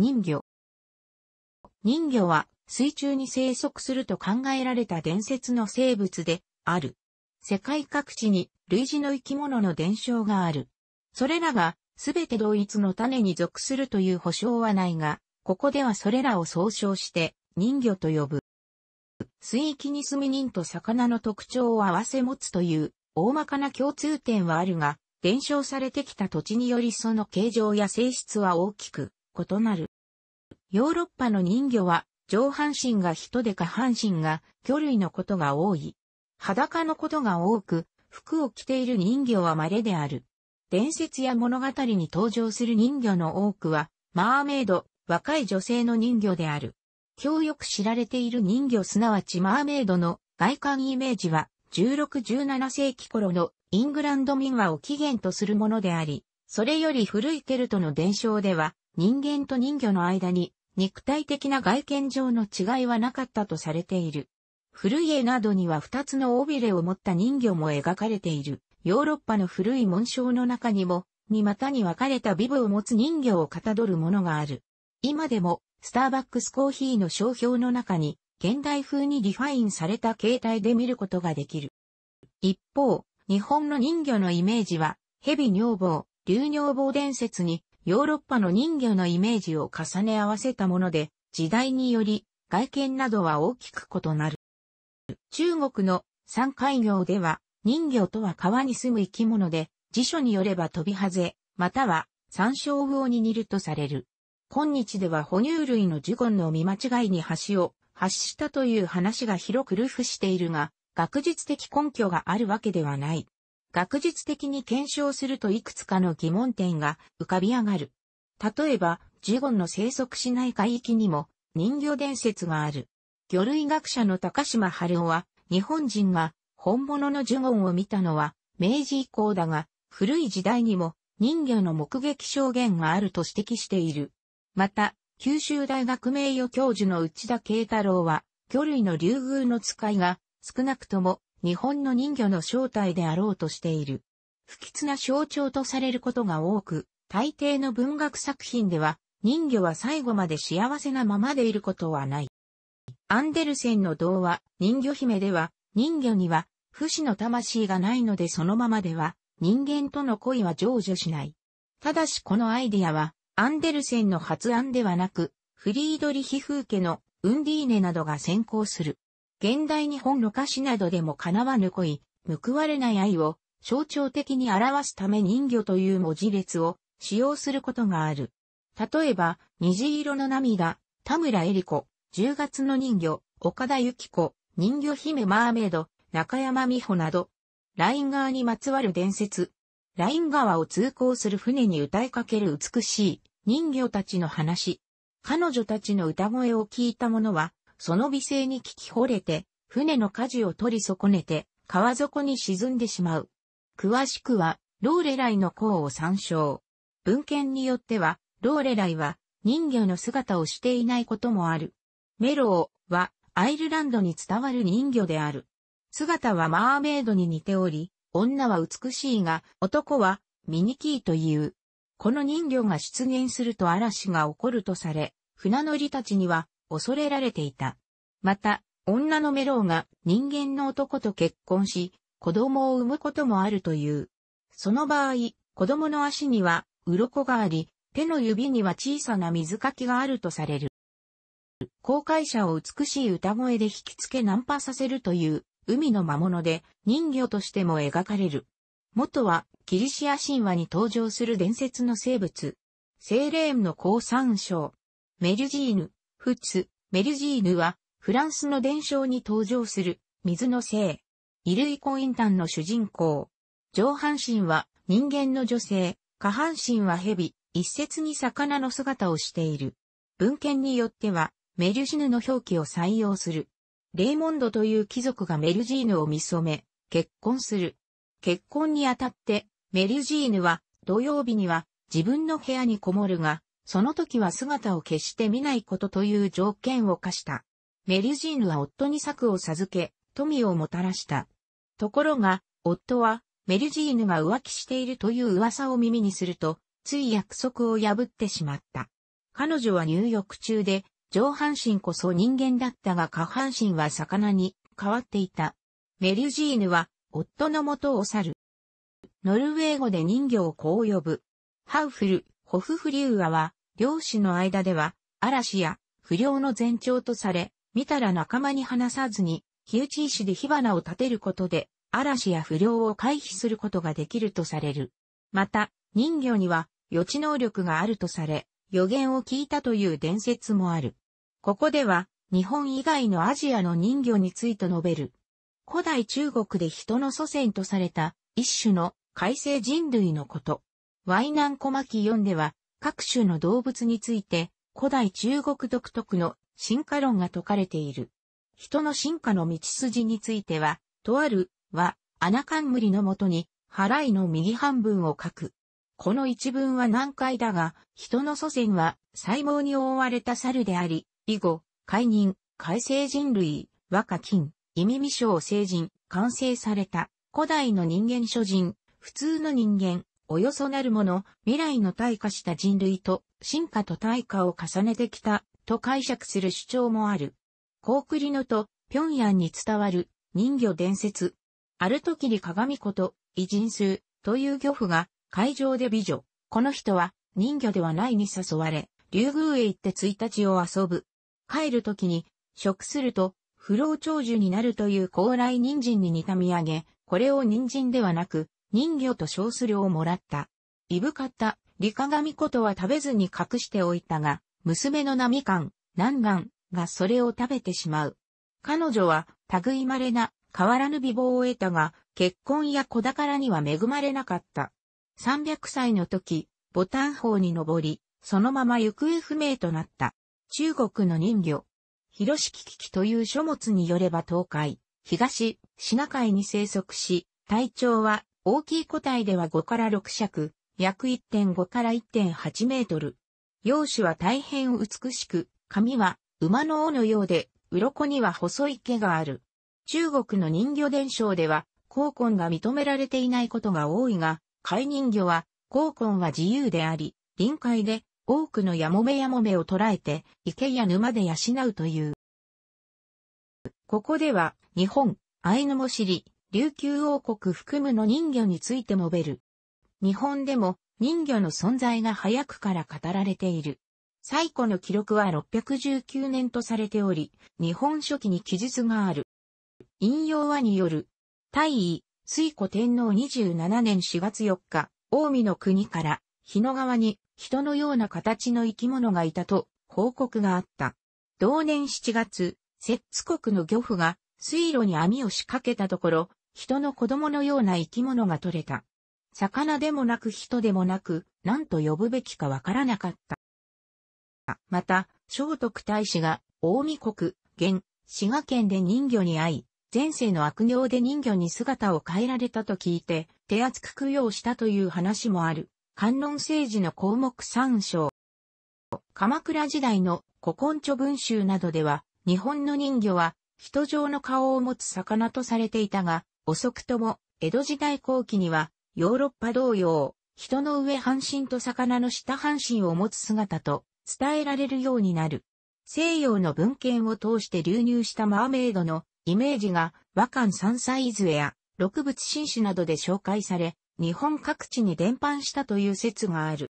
人魚。人魚は水中に生息すると考えられた伝説の生物である。世界各地に類似の生き物の伝承がある。それらが全て同一の種に属するという保証はないが、ここではそれらを総称して人魚と呼ぶ。水域に住み人と魚の特徴を合わせ持つという大まかな共通点はあるが、伝承されてきた土地によりその形状や性質は大きく異なる。ヨーロッパの人魚は上半身が人で下半身が魚類のことが多い。裸のことが多く、服を着ている人魚は稀である。伝説や物語に登場する人魚の多くは、マーメイド、若い女性の人魚である。今日よく知られている人魚すなわちマーメイドの外観イメージは、16-17世紀頃のイングランド民話を起源とするものであり、それより古いケルトの伝承では、人間と人魚の間に肉体的な外見上の違いはなかったとされている。古い絵などには二つの尾びれを持った人魚も描かれている。ヨーロッパの古い紋章の中にも、二股に分かれたビブを持つ人魚をかたどるものがある。今でも、スターバックスコーヒーの商標の中に、現代風にリファインされた形態で見ることができる。一方、日本の人魚のイメージは、蛇女房、竜女房伝説にヨーロッパの人魚のイメージを重ね合わせたもので、時代により外見などは大きく異なる。中国の山海魚では、人魚とは川に住む生き物で、辞書によれば飛びハゼ、または山椒魚に似るとされる。今日では哺乳類のジュゴンの見間違いに橋を発したという話が広くルフしているが、学術的根拠があるわけではない。学術的に検証するといくつかの疑問点が浮かび上がる。例えば、ジュゴンの生息しない海域にも人魚伝説がある。魚類学者の高島春夫は、日本人が本物のジュゴンを見たのは明治以降だが、古い時代にも人魚の目撃証言があると指摘している。また、九州大学名誉教授の内田慶太郎は、魚類の竜宮の使いが少なくとも日本の人魚の正体であろうとしている。不吉な象徴とされることが多く、大抵の文学作品では、人魚は最後まで幸せなままでいることはない。アンデルセンの童話、人魚姫では、人魚には、不死の魂がないのでそのままでは、人間との恋は成就しない。ただしこのアイディアは、アンデルセンの発案ではなく、フリードリヒフー家のウンディーネなどが先行する。現代日本の歌詞などでも叶わぬ恋、報われない愛を象徴的に表すため人魚という文字列を使用することがある。例えば、虹色の涙、田村恵里子、10月の人魚、岡田由紀子、人魚姫マーメイド、中山美穂など、ライン川にまつわる伝説、ライン川を通行する船に歌いかける美しい人魚たちの話、彼女たちの歌声を聞いた者はその美声に聞き惚れて、船の舵を取り損ねて、川底に沈んでしまう。詳しくは、ローレライの項を参照。文献によっては、ローレライは人魚の姿をしていないこともある。メローはアイルランドに伝わる人魚である。姿はマーメイドに似ており、女は美しいが、男はミニキーという。この人魚が出現すると嵐が起こるとされ、船乗りたちには恐れられていた。また、女のメロウが人間の男と結婚し、子供を産むこともあるという。その場合、子供の足には鱗があり、手の指には小さな水かきがあるとされる。公開者を美しい歌声で引きつけナンパさせるという海の魔物で人魚としても描かれる。元はキリシア神話に登場する伝説の生物。セイレームの高参章。メルジーヌ、フツ、メルジーヌは、フランスの伝承に登場する、水の精。衣類コインタンの主人公。上半身は人間の女性、下半身は蛇、一説に魚の姿をしている。文献によっては、メルジヌの表記を採用する。レイモンドという貴族がメルジーヌを見染め、結婚する。結婚にあたって、メルジーヌは、土曜日には自分の部屋にこもるが、その時は姿を決して見ないことという条件を課した。メリジーヌは夫に策を授け、富をもたらした。ところが、夫は、メリジーヌが浮気しているという噂を耳にすると、つい約束を破ってしまった。彼女は入浴中で、上半身こそ人間だったが下半身は魚に変わっていた。メリジーヌは夫の元を去る。ノルウェー語で人魚をこう呼ぶ。ハウフル、ホフフリーアは漁師の間では、嵐や不良の前兆とされ、見たら仲間に話さずに、火打ち石で火花を立てることで、嵐や不良を回避することができるとされる。また、人魚には予知能力があるとされ、予言を聞いたという伝説もある。ここでは、日本以外のアジアの人魚について述べる。古代中国で人の祖先とされた一種の海生人類のこと。ワイナンコマキ4では、各種の動物について、古代中国独特の進化論が説かれている。人の進化の道筋については、とあるは、穴冠のもとに、払いの右半分を書く。この一文は難解だが、人の祖先は細胞に覆われた猿であり、以後、解人、改正人類、若金、意味未生成人、完成された、古代の人間諸人、普通の人間、およそなるもの、未来の退化した人類と進化と退化を重ねてきたと解釈する主張もある。コークリノと平壌に伝わる人魚伝説、ある時に鏡子と偉人数という漁夫が会場で美女。この人は人魚ではないに誘われ、竜宮へ行って一日を遊ぶ。帰る時に食すると不老長寿になるという高麗人参に似た土産、これを人参ではなく人魚と称するをもらった。いぶかった、リカガミことは食べずに隠しておいたが、娘のナミカン、ナンガンがそれを食べてしまう。彼女は、類まれな、変わらぬ美貌を得たが、結婚や子宝には恵まれなかった。300歳の時、ボタン峰に登り、そのまま行方不明となった。中国の人魚。広敷危機という書物によれば東海、東、シナ海に生息し、体長は大きい個体では5から6尺、約1.5から1.8メートル。容姿は大変美しく、髪は馬の尾のようで、鱗には細い毛がある。中国の人魚伝承では、高根が認められていないことが多いが、海人魚は、高根は自由であり、臨海で多くのヤモメヤモメを捕らえて、池や沼で養うという。ここでは、日本、アイヌモシリ、琉球王国含むの人魚について述べる。日本でも人魚の存在が早くから語られている。最古の記録は619年とされており、日本書紀に記述がある。引用話による、大尉、水古天皇27年4月4日、近江の国から、日野川に人のような形の生き物がいたと報告があった。同年7月、摂津国の漁夫が水路に網を仕掛けたところ、人の子供のような生き物が取れた。魚でもなく人でもなく、何と呼ぶべきかわからなかった。また、聖徳太子が、大見国、現、滋賀県で人魚に会い、前世の悪行で人魚に姿を変えられたと聞いて、手厚く供養したという話もある。観音政治の項目3章。鎌倉時代の古今著文集などでは、日本の人魚は、人状の顔を持つ魚とされていたが、遅くとも、江戸時代後期には、ヨーロッパ同様、人の上半身と魚の下半身を持つ姿と伝えられるようになる。西洋の文献を通して流入したマーメイドのイメージが和漢山菜豆や六物紳士などで紹介され、日本各地に伝播したという説がある。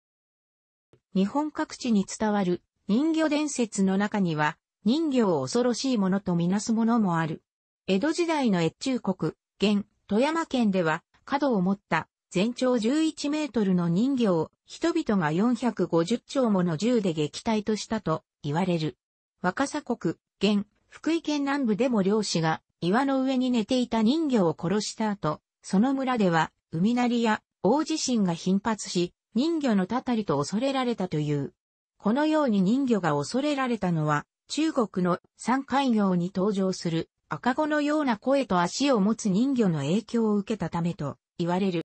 日本各地に伝わる人魚伝説の中には、人魚を恐ろしいものとみなすものもある。江戸時代の越中国、現、富山県では、角を持った全長11メートルの人魚を人々が450丁もの銃で撃退としたと言われる。若狭国、現、福井県南部でも漁師が岩の上に寝ていた人魚を殺した後、その村では海鳴りや大地震が頻発し、人魚のたたりと恐れられたという。このように人魚が恐れられたのは、中国の山海業に登場する赤子のような声と足を持つ人魚の影響を受けたためと言われる。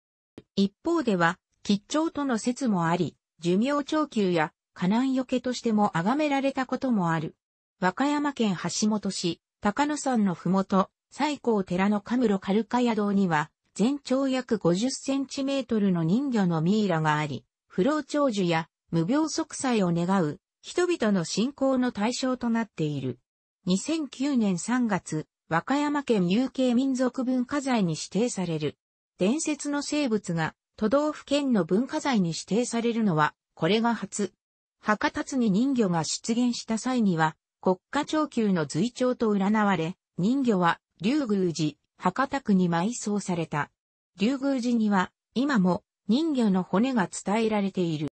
一方では、吉兆との説もあり、寿命長久や家難よけとしても崇められたこともある。和歌山県橋本市、高野山のふもと、最高寺のカムロカルカヤ堂には、全長約50センチメートルの人魚のミイラがあり、不老長寿や無病息災を願う人々の信仰の対象となっている。2009年3月、和歌山県有形民族文化財に指定される。伝説の生物が都道府県の文化財に指定されるのは、これが初。博多津に人魚が出現した際には、国家長級の随長と占われ、人魚は、竜宮寺、博多区に埋葬された。竜宮寺には、今も、人魚の骨が伝えられている。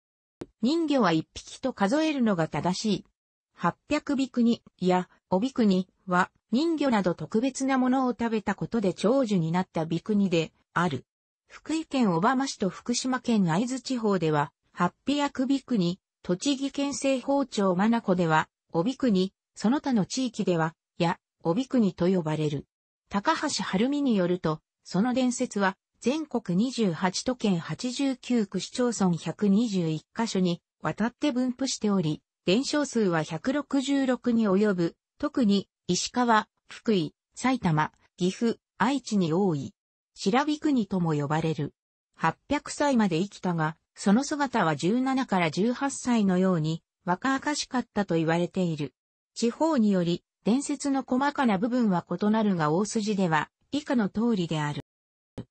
人魚は一匹と数えるのが正しい。八百匹に、や、帯国は人魚など特別なものを食べたことで長寿になった美国である。福井県小浜市と福島県会津地方では、八百薬美国、栃木県西方町真名子では、帯国、その他の地域では、や、帯国と呼ばれる。高橋晴美によると、その伝説は、全国28都県89区市町村121カ所にわたって分布しており、伝承数は166に及ぶ特に石川、福井、埼玉、岐阜、愛知に多い。白びくにとも呼ばれる。800歳まで生きたが、その姿は17から18歳のように若々しかったと言われている。地方により、伝説の細かな部分は異なるが大筋では以下の通りである。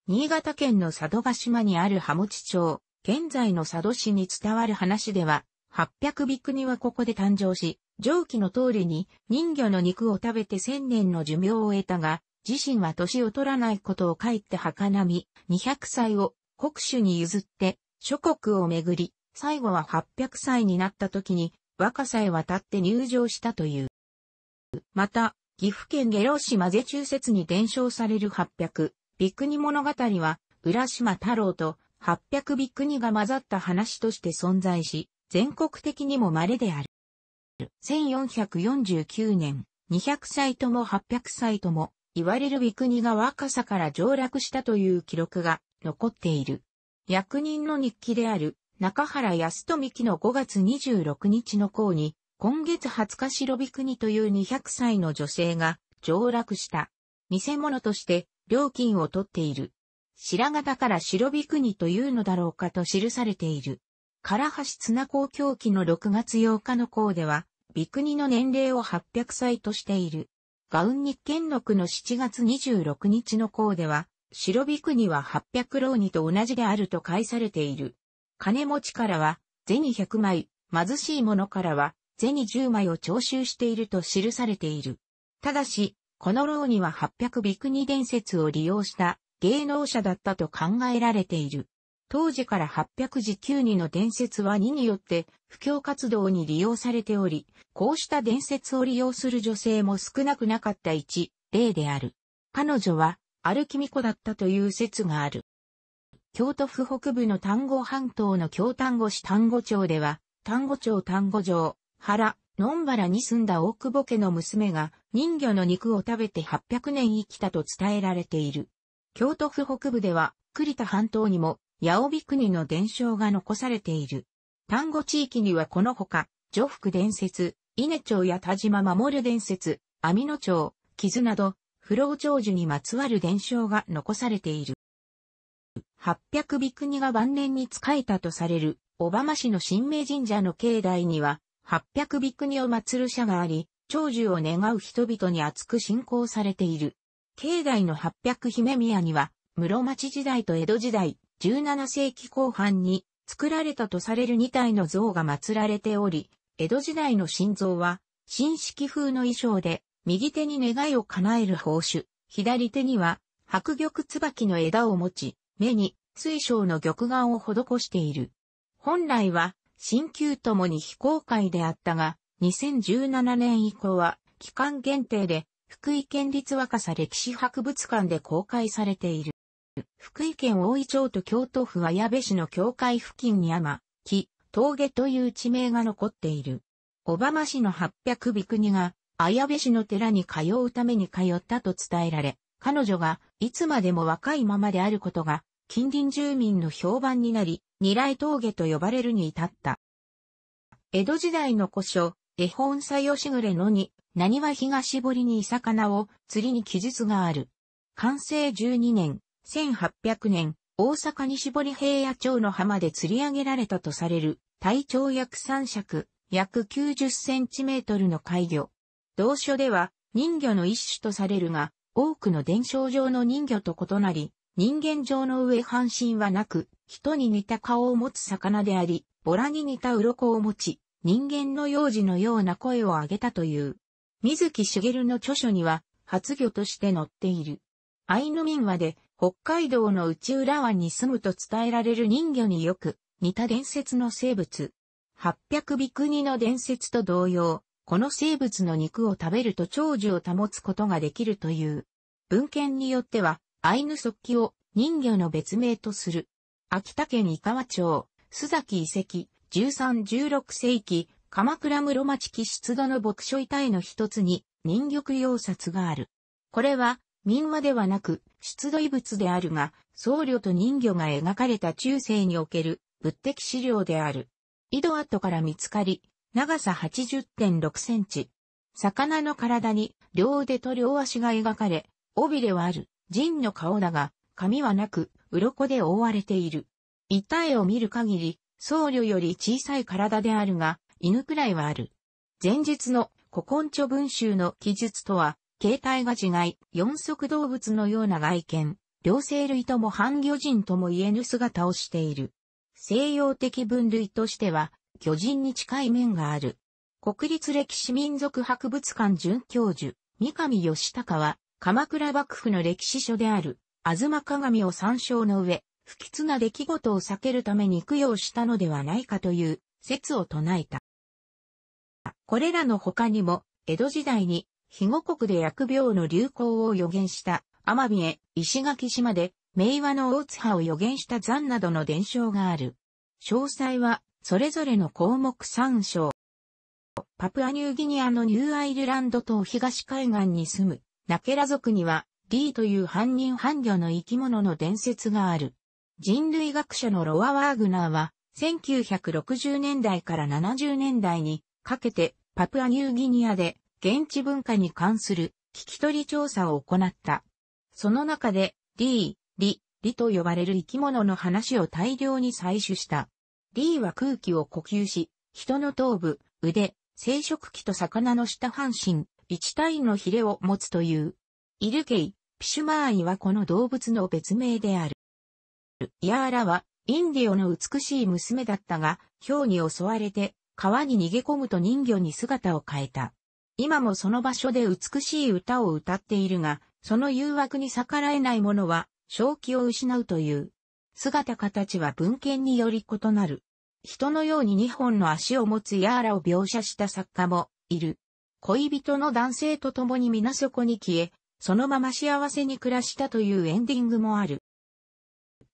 新潟県の佐渡島にある浜地町、現在の佐渡市に伝わる話では、800ビクはここで誕生し、上記の通りに人魚の肉を食べて千年の寿命を得たが、自身は年を取らないことを書いて儚み、200歳を国主に譲って諸国を巡り、最後は800歳になった時に若さへ渡って入場したという。また、岐阜県下呂市混ゼ中説に伝承される800、ビクニ物語は、浦島太郎と800ビクニが混ざった話として存在し、全国的にも稀である。1449年、200歳とも800歳とも、言われる三国が若さから上落したという記録が残っている。役人の日記である中原康富記の5月26日の項に、今月20日白びくにという200歳の女性が上落した。見せ物として料金を取っている。白方から白びくにというのだろうかと記されている。唐橋綱公狂記の6月8日の項では、ビクニの年齢を800歳としている。ガウン日見録の7月26日の項では、白ビクニは800ローニと同じであると返されている。金持ちからは、銭100枚、貧しい者からは、銭10枚を徴収していると記されている。ただし、この老二は800ビクニ伝説を利用した芸能者だったと考えられている。当時から800時9にの伝説は2によって、布教活動に利用されており、こうした伝説を利用する女性も少なくなかった一例である。彼女は、歩き巫女だったという説がある。京都府北部の丹後半島の京丹後市丹後町では、丹後町丹後城、原、のんばらに住んだ大久保家の娘が人魚の肉を食べて800年生きたと伝えられている。京都府北部では、栗田半島にも八尾国の伝承が残されている。丹後地域にはこのほか、女福伝説、稲町や田島守る伝説、網野町、傷など、不老長寿にまつわる伝承が残されている。八百美国が晩年に仕えたとされる、小浜市の神明神社の境内には、八百美国を祀る社があり、長寿を願う人々に厚く信仰されている。境内の八百姫宮には、室町時代と江戸時代、17世紀後半に作られたとされる2体の像が祀られており、江戸時代の心臓は、新式風の衣装で、右手に願いを叶える宝珠、左手には、白玉椿の枝を持ち、目に水晶の玉眼を施している。本来は、新旧ともに非公開であったが、2017年以降は、期間限定で、福井県立若狭歴史博物館で公開されている。福井県大井町と京都府綾部市の境界付近に山、木、峠という地名が残っている。小浜市の八百美国が綾部市の寺に通うために通ったと伝えられ、彼女がいつまでも若いままであることが近隣住民の評判になり、二来峠と呼ばれるに至った。江戸時代の古書、絵本さよしぐれのに、何は東堀に居さを釣りに記述がある。完成12年、1800年、大阪西堀平野町の浜で釣り上げられたとされる、体長約3尺、約90センチメートルの怪魚。同書では、人魚の一種とされるが、多くの伝承上の人魚と異なり、人間上の上半身はなく、人に似た顔を持つ魚であり、ボラに似た鱗を持ち、人間の幼児のような声を上げたという。水木しげるの著書には、発魚として載っている。アイヌ民話で北海道の内浦湾に住むと伝えられる人魚によく似た伝説の生物。八百尾国の伝説と同様、この生物の肉を食べると長寿を保つことができるという。文献によっては、アイヌ即帰を人魚の別名とする。秋田県井川町、須崎遺跡、13-16世紀、鎌倉室町記出土の牧書遺体の一つに人魚供養札がある。これは民話ではなく、出土遺物であるが、僧侶と人魚が描かれた中世における物的資料である。井戸跡から見つかり、長さ80.6センチ。魚の体に両腕と両足が描かれ、尾びれはある、人の顔だが、髪はなく、鱗で覆われている。遺体を見る限り、僧侶より小さい体であるが、犬くらいはある。前述の古今著文集の記述とは形態が違い、四足動物のような外見、両生類とも半魚人とも言えぬ姿をしている。西洋的分類としては、巨人に近い面がある。国立歴史民族博物館准教授、三上義隆は、鎌倉幕府の歴史書である、吾妻鏡を参照の上、不吉な出来事を避けるために供養したのではないかという説を唱えた。これらの他にも、江戸時代に肥後国で薬病の流行を予言したアマビエ、石垣島で名和の大津波を予言した残などの伝承がある。詳細はそれぞれの項目参照。パプアニューギニアのニューアイルランド島東海岸に住むナケラ族には D という半人半魚の生き物の伝説がある。人類学者のロア・ワーグナーは1960年代から70年代にかけてパプアニューギニアで現地文化に関する聞き取り調査を行った。その中で、リー、リ、リと呼ばれる生き物の話を大量に採取した。リーは空気を呼吸し、人の頭部、腕、生殖器と魚の下半身、一体のヒレを持つという。イルケイ、ピシュマーイはこの動物の別名である。ヤーラは、インディオの美しい娘だったが、ヒョウに襲われて、川に逃げ込むと人魚に姿を変えた。今もその場所で美しい歌を歌っているが、その誘惑に逆らえない者は、正気を失うという。姿形は文献により異なる。人のように二本の足を持つヤーラを描写した作家もいる。恋人の男性と共に皆底に消え、そのまま幸せに暮らしたというエンディングもある。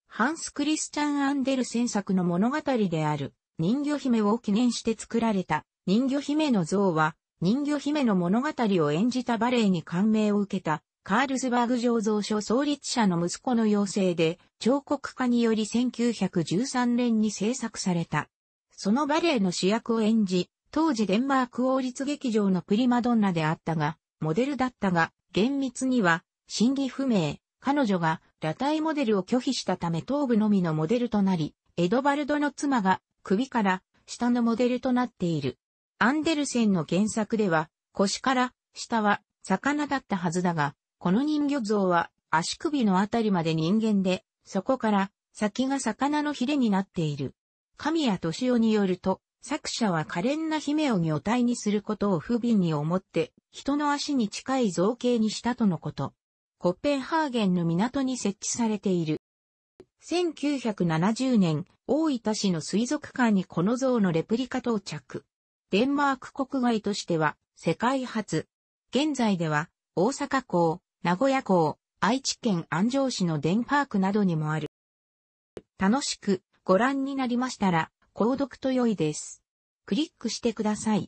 ハンス・クリスチャン・アンデルセン作の物語である人魚姫を記念して作られた人魚姫の像は人魚姫の物語を演じたバレエに感銘を受けた、カールズバーグ醸造所創立者の息子の要請で、彫刻家により1913年に制作された。そのバレエの主役を演じ、当時デンマーク王立劇場のプリマドンナであったが、モデルだったが、厳密には、真偽不明、彼女が裸体モデルを拒否したため頭部のみのモデルとなり、エドバルドの妻が首から下のモデルとなっている。アンデルセンの原作では、腰から下は魚だったはずだが、この人魚像は足首のあたりまで人間で、そこから先が魚のヒレになっている。神谷敏夫によると、作者は可憐な姫を魚体にすることを不憫に思って、人の足に近い造形にしたとのこと。コッペンハーゲンの港に設置されている。1970年、大分市の水族館にこの像のレプリカ到着。デンマーク国外としては世界初。現在では大阪港、名古屋港、愛知県安城市のデンパークなどにもある。楽しくご覧になりましたら、購読と良いです。クリックしてください。